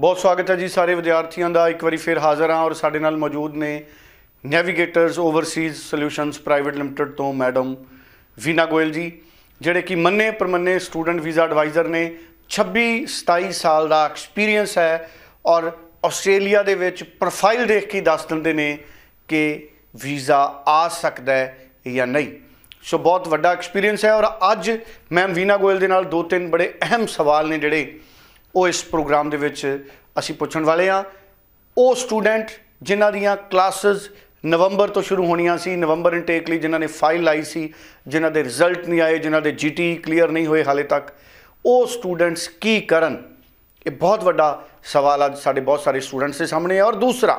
ਬਹੁਤ ਸਵਾਗਤ ਹੈ ਜੀ ਸਾਰੇ ਵਿਦਿਆਰਥੀਆਂ ਦਾ ਇੱਕ ਵਾਰੀ ਫੇਰ ਹਾਜ਼ਰ ਹਾਂ ਔਰ ਸਾਡੇ ਨਾਲ ਮੌਜੂਦ ਨੇ navigators overseas solutions private limited ਤੋਂ ਮੈਡਮ ਵੀਨਾ ਗੋਇਲ ਜੀ ਜਿਹੜੇ ਕਿ ਮੰਨੇ ਪਰਮੰਨੇ ਸਟੂਡੈਂਟ ਵੀਜ਼ਾ ਐਡਵਾਈਜ਼ਰ ਨੇ 26 27 ਸਾਲ ਦਾ ਐਕਸਪੀਰੀਅੰਸ ਹੈ ਔਰ ਆਸਟ੍ਰੇਲੀਆ ਦੇ ਵਿੱਚ ਪ੍ਰੋਫਾਈਲ ਦੇਖ ਕੇ ਦੱਸ ਦਿੰਦੇ ਨੇ ਕਿ ਵੀਜ਼ਾ ਆ ਸਕਦਾ ਹੈ ਜਾਂ ਨਹੀਂ ਸੋ ਬਹੁਤ ਵੱਡਾ ਐਕਸਪੀਰੀਅੰਸ ਹੈ ਔਰ ਅੱਜ ਮੈਮ ਵੀਨਾ ਗੋਇਲ ਦੇ ਨਾਲ ਦੋ ਤਿੰਨ ਬੜੇ ਅਹਿਮ ਸਵਾਲ ਨੇ ਜਿਹੜੇ ਉਹ ਇਸ ਪ੍ਰੋਗਰਾਮ ਦੇ ਵਿੱਚ ਅਸੀਂ ਪੁੱਛਣ ਵਾਲੇ ਆ ਉਹ ਸਟੂਡੈਂਟ ਜਿਨ੍ਹਾਂ ਦੀਆਂ ਕਲਾਸਸ ਨਵੰਬਰ ਤੋਂ ਸ਼ੁਰੂ ਹੋਣੀਆਂ ਸੀ ਨਵੰਬਰ ਇਨਟੇਕ ਲਈ ਜਿਨ੍ਹਾਂ ਨੇ ਫਾਈਲ ਲਾਈ ਸੀ ਜਿਨ੍ਹਾਂ ਦੇ ਰਿਜ਼ਲਟ ਨਹੀਂ ਆਏ ਜਿਨ੍ਹਾਂ ਦੇ ਜੀਟੀ ਕਲੀਅਰ e ਨਹੀਂ ਹੋਏ ਹਾਲੇ ਤੱਕ ਉਹ ਸਟੂਡੈਂਟਸ ਕੀ ਕਰਨ ਇਹ ਬਹੁਤ ਵੱਡਾ ਸਵਾਲ ਅੱਜ ਸਾਡੇ ਬਹੁਤ ਸਾਰੇ ਸਟੂਡੈਂਟਸ ਦੇ ਸਾਹਮਣੇ ਹੈ ਔਰ ਦੂਸਰਾ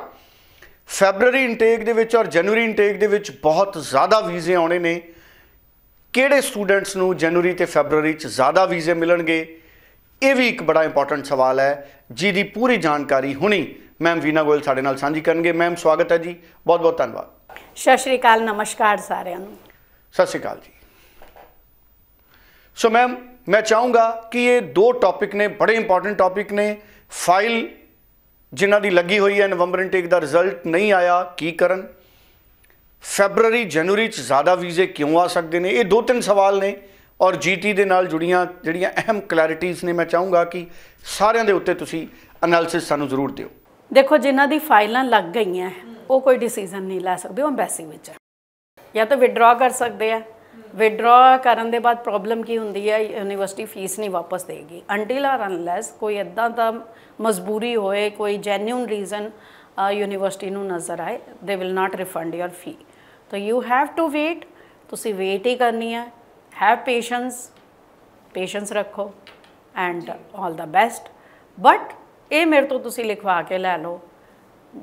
ਫੈਬਰੂਰੀ ਇਨਟੇਕ ਦੇ ਵਿੱਚ ਔਰ ਜਨਵਰੀ ਇਨਟੇਕ ਦੇ ਵਿੱਚ ਬਹੁਤ ਜ਼ਿਆਦਾ ਵੀਜ਼ੇ ਆਉਣੇ ਨੇ ਕਿਹੜੇ ਸਟੂਡੈਂਟਸ ਨੂੰ ਜਨਵਰੀ ਤੇ ਫੈਬਰੂਰੀ 'ਚ ਜ਼ਿਆਦਾ ਵੀਜ਼ੇ ਮਿਲਣਗੇ ਇਹ ਵੀ ਇੱਕ ਬੜਾ ਇੰਪੋਰਟੈਂਟ ਸਵਾਲ ਹੈ ਜਿਹਦੀ ਪੂਰੀ ਜਾਣਕਾਰੀ ਹੁਣੀ ਮੈਮ ਵੀਨਾ ਗੋਇਲ ਸਾਡੇ ਨਾਲ ਸਾਂਝੀ ਕਰਨਗੇ ਮੈਮ ਸਵਾਗਤ ਹੈ ਜੀ ਬਹੁਤ ਬਹੁਤ ਧੰਨਵਾਦ ਸਤਿ ਸ਼੍ਰੀ ਅਕਾਲ ਨਮਸਕਾਰ ਸਾਰਿਆਂ ਨੂੰ ਸਤਿ ਸ਼੍ਰੀ ਅਕਾਲ ਜੀ ਸੋ ਮੈਮ ਮੈਂ ਚਾਹੂੰਗਾ ਕਿ ਇਹ ਦੋ ਟੌਪਿਕ ਨੇ ਬੜੇ ਇੰਪੋਰਟੈਂਟ ਟੌਪਿਕ ਨੇ ਫਾਈਲ ਜਿਨ੍ਹਾਂ ਦੀ ਲੱਗੀ ਹੋਈ ਹੈ ਨਵੰਬਰ ਇਨਟੇਕ ਦਾ ਰਿਜ਼ਲਟ ਨਹੀਂ ਆਇਆ ਕੀ ਕਰਨ ਫੈਬਰੂਰੀ ਜਨੂਰੀ ਚ ਜ਼ਿਆਦਾ ਵੀਜ਼ੇ ਕਿਉਂ ਆ ਸਕਦੇ ਨੇ ਇਹ ਦੋ ਤਿੰਨ ਸਵਾਲ ਨੇ ਔਰ ਜੀਟੀ ਦੇ ਨਾਲ ਜੁੜੀਆਂ ਜਿਹੜੀਆਂ ਅਹਿਮ ਕਲੈਰਿਟੀਆਂ ਨੇ ਮੈਂ ਚਾਹੂੰਗਾ ਕਿ ਸਾਰਿਆਂ ਦੇ ਉੱਤੇ ਤੁਸੀਂ ਅਨਾਲਿਸਿਸ ਸਾਨੂੰ ਜ਼ਰੂਰ ਦਿਓ ਦੇਖੋ ਜਿਨ੍ਹਾਂ ਦੀ ਫਾਈਲਾਂ ਲੱਗ ਗਈਆਂ ਉਹ ਕੋਈ ਡਿਸੀਜਨ ਨਹੀਂ ਲੈ ਸਕਦੇ ਉਹ ਐਮਬੈਸੀ ਵਿੱਚ ਹੈ ਜਾਂ ਤਾਂ ਵਿਡਰਾ ਕਰ ਸਕਦੇ ਆ ਵਿਡਰਾ ਕਰਨ ਦੇ ਬਾਅਦ ਪ੍ਰੋਬਲਮ ਕੀ ਹੁੰਦੀ ਹੈ ਯੂਨੀਵਰਸਿਟੀ ਫੀਸ ਨਹੀਂ ਵਾਪਸ ਦੇਗੀ ਅੰਟਿਲ ਆਰ ਅਨਲੈਸ ਕੋਈ ਇਦਾਂ ਦਾ ਮਜਬੂਰੀ ਹੋਏ ਕੋਈ ਜੈਨੂਇਨ ਰੀਜ਼ਨ ਯੂਨੀਵਰਸਿਟੀ ਨੂੰ ਨਜ਼ਰ ਆਏ they will not refund your fee ਤਾਂ ਯੂ ਹੈਵ ਟੂ ਵੇਟ ਤੁਸੀਂ ਵੇਟ ਹੀ ਕਰਨੀ ਹੈ ਹੈਵ ਪੇਸ਼ੈਂਸ ਪੇਸ਼ੈਂਸ ਰੱਖੋ and all the best but ਇਹ ਮੇਰੇ ਤੋਂ ਤੁਸੀਂ ਲਿਖਵਾ ਕੇ ਲੈ ਲਓ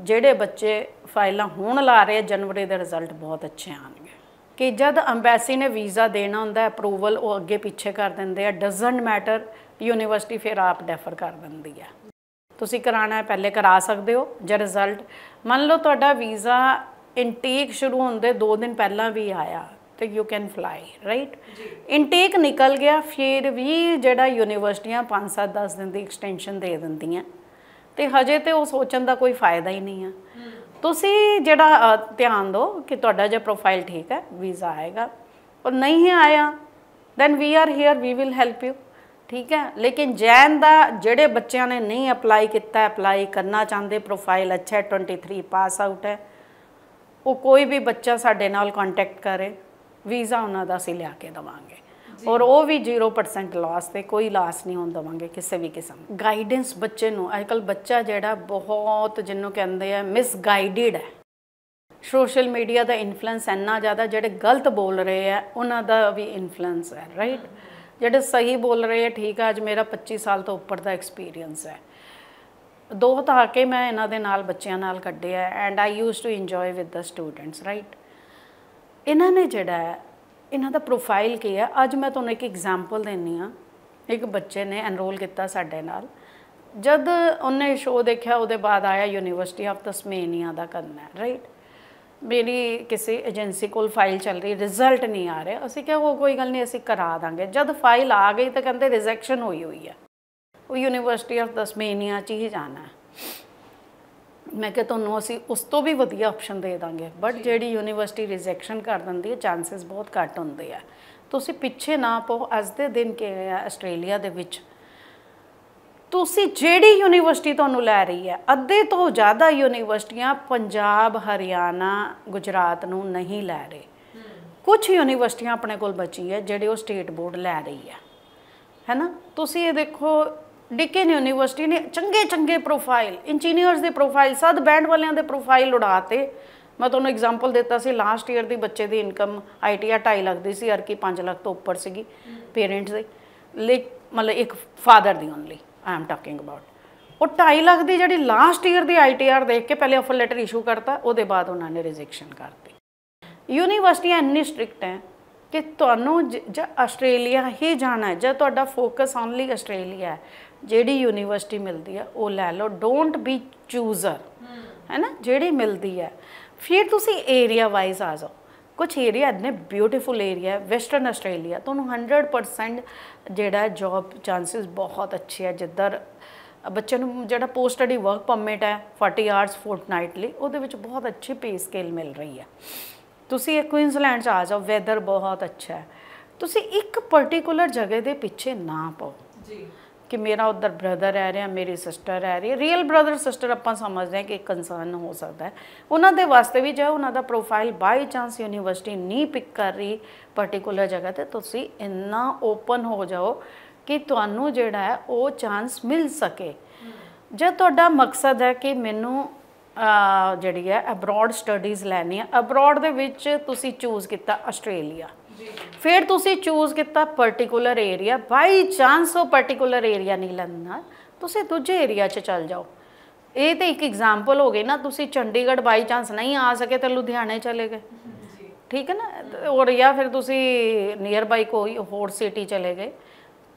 ਜਿਹੜੇ ਬੱਚੇ ਫਾਈਲਾਂ ਹੁਣ ਲਾ ਰਹੇ ਜਨਵਰੀ ਦੇ ਰਿਜ਼ਲਟ ਬਹੁਤ ਅੱਛੇ ਆਣਗੇ ਕਿ ਜਦ ਐਮਬੈਸੀ ਨੇ ਵੀਜ਼ਾ ਦੇਣਾ ਹੁੰਦਾ ਹੈ ਅਪਰੂਵਲ ਉਹ ਅੱਗੇ ਪਿੱਛੇ ਕਰ ਦਿੰਦੇ ਆ ਡਸਨਟ ਮੈਟਰ ਯੂਨੀਵਰਸਿਟੀ ਫਿਰ ਆਪ ਡੈਫਰ ਕਰ ਦਿੰਦੀ ਆ ਤੁਸੀਂ ਕਰਾਣਾ ਹੈ ਪਹਿਲੇ ਕਰਾ ਸਕਦੇ ਹੋ ਜੇ ਰਿਜ਼ਲਟ ਮੰਨ ਲਓ ਤੁਹਾਡਾ ਵੀਜ਼ਾ ਇਨਟੇਕ ਸ਼ੁਰੂ ਹੁੰਦੇ 2 ਦਿਨ ਪਹਿਲਾਂ ਵੀ ਆਇਆ ਤੇ you can fly right intake ਨਿਕਲ ਗਿਆ ਫਿਰ ਵੀ ਜਿਹੜਾ ਯੂਨੀਵਰਸਿਟੀਆਂ 5-7 10 ਦਿਨ ਦੀ ਐਕਸਟੈਂਸ਼ਨ ਦੇ ਦਿੰਦੀਆਂ ਤੇ ਹਜੇ ਤੇ ਉਹ ਸੋਚਣ ਦਾ ਕੋਈ ਫਾਇਦਾ ਹੀ ਨਹੀਂ ਆ ਤੁਸੀਂ ਜਿਹੜਾ ਧਿਆਨ ਦਿਓ ਕਿ ਤੁਹਾਡਾ ਜੇ ਪ੍ਰੋਫਾਈਲ ਠੀਕ ਹੈ ਵੀਜ਼ਾ ਆਏਗਾ ਔਰ ਨਹੀਂ ਹੀ ਆਇਆ then we are here we will help you ਠੀਕ ਹੈ ਲੇਕਿਨ ਜੈਨ ਦਾ ਜਿਹੜੇ ਬੱਚਿਆਂ ਨੇ ਨਹੀਂ ਅਪਲਾਈ ਕੀਤਾ ਅਪਲਾਈ ਕਰਨਾ ਚਾਹੁੰਦੇ ਪ੍ਰੋਫਾਈਲ ਅੱਛਾ 23 ਪਾਸ ਆਊਟ ਹੈ ਉਹ ਕੋਈ ਵੀ ਬੱਚਾ ਸਾਡੇ ਨਾਲ ਕੰਟੈਕਟ ਕਰੇ ਵੀਜ਼ਾ ਉਹਨਾਂ ਦਾ ਅਸੀਂ ਲਿਆ ਕੇ ਦਵਾਂਗੇ ਔਰ ਉਹ ਵੀ 0% ਲਾਸ ਤੇ ਕੋਈ ਲਾਸ ਨਹੀਂ ਹੋਣ ਦਵਾਂਗੇ ਕਿਸੇ ਵੀ ਕਿਸਮ ਗਾਈਡੈਂਸ ਬੱਚੇ ਨੂੰ ਅੱਜਕੱਲ ਬੱਚਾ ਜਿਹੜਾ ਬਹੁਤ ਜਿੰਨੂੰ ਕਹਿੰਦੇ ਆ ਮਿਸਗਾਈਡਡ ਹੈ ਸੋਸ਼ਲ ਮੀਡੀਆ ਦਾ ਇਨਫਲੂਐਂਸ ਇੰਨਾ ਜ਼ਿਆਦਾ ਜਿਹੜੇ ਗਲਤ ਬੋਲ ਰਹੇ ਆ ਉਹਨਾਂ ਦਾ ਵੀ ਇਨਫਲੂਐਂਸ ਹੈ ਰਾਈਟ ਜਿਹੜੇ ਸਹੀ ਬੋਲ ਰਹੇ ਆ ਠੀਕ ਆ ਅੱਜ ਮੇਰਾ 25 ਸਾਲ ਤੋਂ ਉੱਪਰ ਦਾ ਐਕਸਪੀਰੀਅੰਸ ਹੈ ਦੋ ਤਾਂ ਕੇ ਮੈਂ ਇਹਨਾਂ ਦੇ ਨਾਲ ਬੱਚਿਆਂ ਨਾਲ ਕੱਢਿਆ and I use to enjoy with the students right ਇਹਨਾਂ ਨੇ ਜਿਹੜਾ ਹੈ ਇਹਨਾਂ ਦਾ ਪ੍ਰੋਫਾਈਲ ਕੀ ਹੈ ਅੱਜ ਮੈਂ ਤੁਹਾਨੂੰ ਇੱਕ ਐਗਜ਼ਾਮਪਲ ਦੇਣੀ ਆ ਇੱਕ ਬੱਚੇ ਨੇ ਐਨਰੋਲ ਕੀਤਾ ਸਾਡੇ ਨਾਲ ਜਦ ਉਹਨੇ ਸ਼ੋਅ ਦੇਖਿਆ ਉਹਦੇ ਬਾਅਦ ਆਇਆ ਯੂਨੀਵਰਸਿਟੀ ਆਫ ਤਸਮੇਨੀਆ ਦਾ ਕਰਨਾ ਰਾਈਟ ਮੇਰੀ ਕਿਸੇ ਏਜੰਸੀ ਕੋਲ ਫਾਈਲ ਚੱਲ ਰਹੀ ਰਿਜ਼ਲਟ ਨਹੀਂ ਆ ਰਿਹਾ ਅਸੀਂ ਕਿਹਾ ਉਹ ਕੋਈ ਗੱਲ ਨਹੀਂ ਅਸੀਂ ਕਰਾ ਦਾਂਗੇ ਜਦ ਫਾਈਲ ਆ ਗਈ ਤਾਂ ਕਹਿੰਦੇ ਰਿਜੈਕਸ਼ਨ ਹੋਈ ਹੋਈ ਹੈ ਉਹ ਯੂਨੀਵਰਸਿਟੀ ਆਫ ਤਸਮੇਨੀਆ ਚ ਹੀ ਜਾਣਾ ਹੈ ਮੈਂ ਕਿਹਾ ਤੁਹਾਨੂੰ ਅਸੀਂ ਉਸ ਤੋਂ ਵੀ ਵਧੀਆ ਆਪਸ਼ਨ ਦੇ ਦਾਂਗੇ ਬਟ ਜਿਹੜੀ ਯੂਨੀਵਰਸਿਟੀ ਰਿਜੈਕਸ਼ਨ ਕਰ ਦਿੰਦੀ ਹੈ ਚਾਂਸਸ ਬਹੁਤ ਘੱਟ ਹੁੰਦੇ ਆ ਤੁਸੀਂ ਪਿੱਛੇ ਨਾ ਪੋ ਅੱਜ ਦੇ ਦਿਨ ਕਿ ਆਸਟ੍ਰੇਲੀਆ ਦੇ ਵਿੱਚ ਤੁਸੀਂ ਜਿਹੜੀ ਯੂਨੀਵਰਸਿਟੀ ਤੁਹਾਨੂੰ ਲੈ ਰਹੀ ਹੈ ਅੱਧੇ ਤੋਂ ਜ਼ਿਆਦਾ ਯੂਨੀਵਰਸਿਟੀਆਂ ਪੰਜਾਬ ਹਰਿਆਣਾ ਗੁਜਰਾਤ ਨੂੰ ਨਹੀਂ ਲੈ ਰਹੇ ਕੁਝ ਯੂਨੀਵਰਸਿਟੀਆਂ ਆਪਣੇ ਕੋਲ ਬਚੀ ਹੈ ਜਿਹੜੇ ਉਹ ਸਟੇਟ ਬੋਰਡ ਲੈ ਰਹੀ ਹੈ ਹੈਨਾ ਤੁਸੀਂ ਇਹ ਦੇਖੋ ਡਿਕਨ ਯੂਨੀਵਰਸਿਟੀ ਨੇ ਚੰਗੇ ਚੰਗੇ ਪ੍ਰੋਫਾਈਲ ਇੰਜੀਨੀਅਰਸ ਦੇ ਪ੍ਰੋਫਾਈਲ ਸਦ ਬੈਂਡ ਵਾਲਿਆਂ ਦੇ ਪ੍ਰੋਫਾਈਲ ਉਡਾਤੇ ਮੈਂ ਤੁਹਾਨੂੰ ਐਗਜ਼ਾਮਪਲ ਦਿੱਤਾ ਸੀ ਲਾਸਟ ਈਅਰ ਦੀ ਬੱਚੇ ਦੀ ਇਨਕਮ ਆਈਟੀਆ 2.5 ਲੱਖ ਦੀ ਸੀ ਅਰ ਕੀ 5 ਲੱਖ ਤੋਂ ਉੱਪਰ ਸੀਗੀ ਪੇਰੈਂਟਸ ਦੇ ਲਿਕ ਮਤਲਬ ਇੱਕ ਫਾਦਰ ਦੀ only I am talking about ਉਹ 2.5 ਲੱਖ ਦੀ ਜਿਹੜੀ ਲਾਸਟ ਈਅਰ ਦੀ ਆਈਟੀਆਰ ਦੇਖ ਕੇ ਪਹਿਲੇ ਆਫਰ ਲੈਟਰ ਇਸ਼ੂ ਕਰਤਾ ਉਹਦੇ ਬਾਅਦ ਉਹਨਾਂ ਨੇ ਰਿਜੈਕਸ਼ਨ ਕਰਤੀ ਯੂਨੀਵਰਸਿਟੀਆਂ ਇੰਨੀ ਸਟ੍ਰਿਕਟ ਹੈ ਕਿ ਤੁਹਾਨੂੰ ਜਾਂ ਆਸਟ੍ਰੇਲੀਆ ਹੀ ਜਾਣਾ ਹੈ ਜਾਂ ਤੁਹਾਡਾ ਫੋਕਸ ਓਨਲੀ ਆਸਟ੍ਰੇਲੀਆ ਹੈ ਜਿਹੜੀ ਯੂਨੀਵਰਸਿਟੀ ਮਿਲਦੀ ਹੈ ਉਹ ਲੈ ਲਓ ਡੋਨਟ ਬੀ ਚੂਜ਼ਰ ਹੈਨਾ ਜਿਹੜੀ ਮਿਲਦੀ ਹੈ ਫਿਰ ਤੁਸੀਂ ਏਰੀਆ ਵਾਈਜ਼ ਆ ਜਾਓ ਕੁਝ ਏਰੀਆ ਨੇ ਬਿਊਟੀਫੁਲ ਏਰੀਆ ਹੈ ਵੈਸਟਰਨ ਆਸਟ੍ਰੇਲੀਆ ਤੁਹਾਨੂੰ 100% ਜਿਹੜਾ ਜੌਬ ਚਾਂਸਸ ਬਹੁਤ ਅੱਛੇ ਹੈ ਜਿੱਧਰ ਬੱਚੇ ਨੂੰ ਜਿਹੜਾ ਪੋਸਟ ਸਟੱਡੀ ਵਰਕ ਪਰਮਿਟ ਹੈ 40 ਆਵਰਸ ਫੋਰਟਨਾਈਟਲੀ ਉਹਦੇ ਵਿੱਚ ਬਹੁਤ ਅੱਛੀ ਪੇ ਸਕੇਲ ਮਿਲ ਰਹੀ ਹੈ ਤੁਸੀਂ ਇਹ ਕੁਇਨਸਲੈਂਡ 'ਚ ਆ ਜਾਓ ਵੈਦਰ ਬਹੁਤ ਅੱਛਾ ਹੈ ਤੁਸੀਂ ਇੱਕ ਪਾਰਟਿਕੂਲਰ ਜਗ੍ਹਾ ਦੇ ਪਿੱਛੇ ਨਾ ਪਾਓ ਜੀ ਕਿ ਮੇਰਾ ਉਧਰ ਬ੍ਰਦਰ ਰਹਿ ਰਿਹਾ ਮੇਰੀ ਸਿਸਟਰ ਰਹਿ ਰਹੀ ਹੈ ਰੀਅਲ ਬ੍ਰਦਰ ਸਿਸਟਰ ਆਪਾਂ ਸਮਝਦੇ ਹਾਂ ਕਿ ਇੱਕ ਕੰਸਰਨ ਹੋ ਸਕਦਾ ਹੈ ਉਹਨਾਂ ਦੇ ਵਾਸਤੇ ਵੀ ਜੇ ਉਹਨਾਂ ਦਾ ਪ੍ਰੋਫਾਈਲ ਬਾਈ ਚਾਂਸ ਯੂਨੀਵਰਸਿਟੀ ਨਹੀਂ ਪਿਕ ਕਰ ਰਹੀ ਪਾਰਟਿਕੂਲਰ ਜਗ੍ਹਾ ਤੇ ਤੁਸੀਂ ਇੰਨਾ ਓਪਨ ਹੋ ਜਾਓ ਕਿ ਤੁਹਾਨੂੰ ਜਿਹੜਾ ਹੈ ਉਹ ਚਾਂਸ ਮਿਲ ਸਕੇ ਜੇ ਤੁਹਾਡਾ ਮਕਸਦ ਹੈ ਕਿ ਮੈਨੂੰ ਜਿਹੜੀ ਹੈ ਅਬਰੋਡ ਸਟੱਡੀਜ਼ ਲੈਣੀ ਆ ਅਬਰੋਡ ਦੇ ਵਿੱਚ ਤੁਸੀਂ ਚੂਜ਼ ਕੀਤਾ ਆਸਟ੍ਰੇਲੀਆ ਫਿਰ ਤੁਸੀਂ ਚੂਜ਼ ਕੀਤਾ ਪਾਰਟਿਕੂਲਰ ਏਰੀਆ ਬਾਈ ਚਾਂਸ ਉਹ ਪਾਰਟਿਕੂਲਰ ਏਰੀਆ ਨਹੀਂ ਲੰਨਾ ਤੁਸੀਂ ਦੂਜੇ ਏਰੀਆ 'ਚ ਚੱਲ ਜਾਓ ਇਹ ਤੇ ਇੱਕ ਐਗਜ਼ਾਮਪਲ ਹੋ ਗਈ ਨਾ ਤੁਸੀਂ ਚੰਡੀਗੜ੍ਹ ਬਾਈ ਚਾਂਸ ਨਹੀਂ ਆ ਸਕੇ ਤੇ ਲੁਧਿਆਣੇ ਚਲੇ ਗਏ ਠੀਕ ਹੈ ਨਾ ਔਰ ਜਾਂ ਫਿਰ ਤੁਸੀਂ ਨੀਅਰ ਬਾਈ ਕੋਈ ਹੋਰ ਸਿਟੀ ਚਲੇ ਗਏ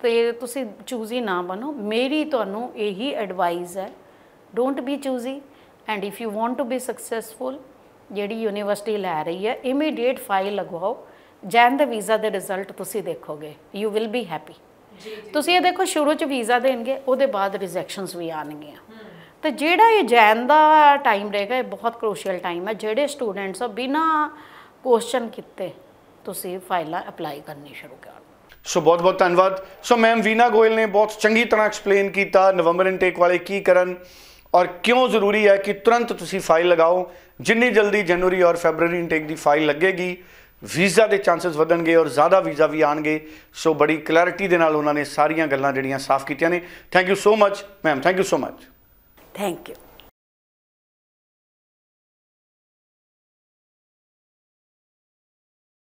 ਤੇ ਤੁਸੀਂ ਚੂਜ਼ੀ ਨਾ ਬਣੋ ਮੇਰੀ ਤੁਹਾਨੂੰ ਇਹੀ ਐਡਵਾਈਸ ਹੈ don't be choosy and if you want to be successful ਜਿਹੜੀ ਯੂਨੀਵਰਸਿਟੀ ਲੈ ਰਹੀ ਹੈ ਇਮੀਡੀਏਟ ਫਾਈਲ ਲਗਵਾਓ ਜੈਨ ਦਾ ਵੀਜ਼ਾ ਦੇ ਰਿਜ਼ਲਟ ਤੁਸੀਂ ਦੇਖੋਗੇ ਯੂ ਵਿਲ ਬੀ ਹੈਪੀ ਤੁਸੀਂ ਇਹ ਦੇਖੋ ਸ਼ੁਰੂ ਚ ਵੀਜ਼ਾ ਦੇਣਗੇ ਉਹਦੇ ਬਾਅਦ ਰਿਜੈਕਸ਼ਨਸ ਵੀ ਆਣਗੀਆਂ ਤੇ ਜਿਹੜਾ ਇਹ ਜੈਨ ਦਾ ਟਾਈਮ ਰਹੇਗਾ ਇਹ ਬਹੁਤ ਕ੍ਰੂਸ਼ੀਅਲ ਟਾਈਮ ਹੈ ਜਿਹੜੇ ਸਟੂਡੈਂਟਸ ਆ ਬਿਨਾ ਕੁਐਸਚਨ ਕੀਤੇ ਤੁਸੀਂ ਫਾਈਲਾਂ ਅਪਲਾਈ ਕਰਨੀ ਸ਼ੁਰੂ ਕਰੋ ਸੋ ਬਹੁਤ ਬਹੁਤ ਧੰਨਵਾਦ ਸੋ ਮੈਮ ਵੀਨਾ ਗੋਇਲ ਨੇ ਬਹੁਤ ਚੰਗੀ ਤਰ੍ਹਾਂ ਐਕਸਪਲੇਨ ਕੀਤਾ ਨਵੰਬਰ ਇਨਟੇਕ ਵਾਲੇ ਕੀ ਕਰਨ ਔਰ ਕਿਉਂ ਜ਼ਰੂਰੀ ਹੈ ਕਿ ਤੁਰੰਤ ਤੁਸੀਂ ਫਾਈਲ ਲਗਾਓ ਜਿੰਨੀ ਜਲਦੀ ਜਨਵਰੀ ਔਰ ਫੈਬਰੂਰੀ ਇਨਟੇਕ ਦੀ ਫਾਈਲ ਲੱਗੇਗੀ ਵੀਜ਼ਾ ਦੇ ਚਾਂਸਸ ਵਧਣਗੇ ਔਰ ਜ਼ਿਆਦਾ ਵੀਜ਼ਾ ਵੀ ਆਣਗੇ ਸੋ ਬੜੀ ਕਲੈਰਿਟੀ ਦੇ ਨਾਲ ਉਹਨਾਂ ਨੇ ਸਾਰੀਆਂ ਗੱਲਾਂ ਜਿਹੜੀਆਂ ਸਾਫ਼ ਕੀਤੀਆਂ ਨੇ thank you so much ma'am thank you so much thank you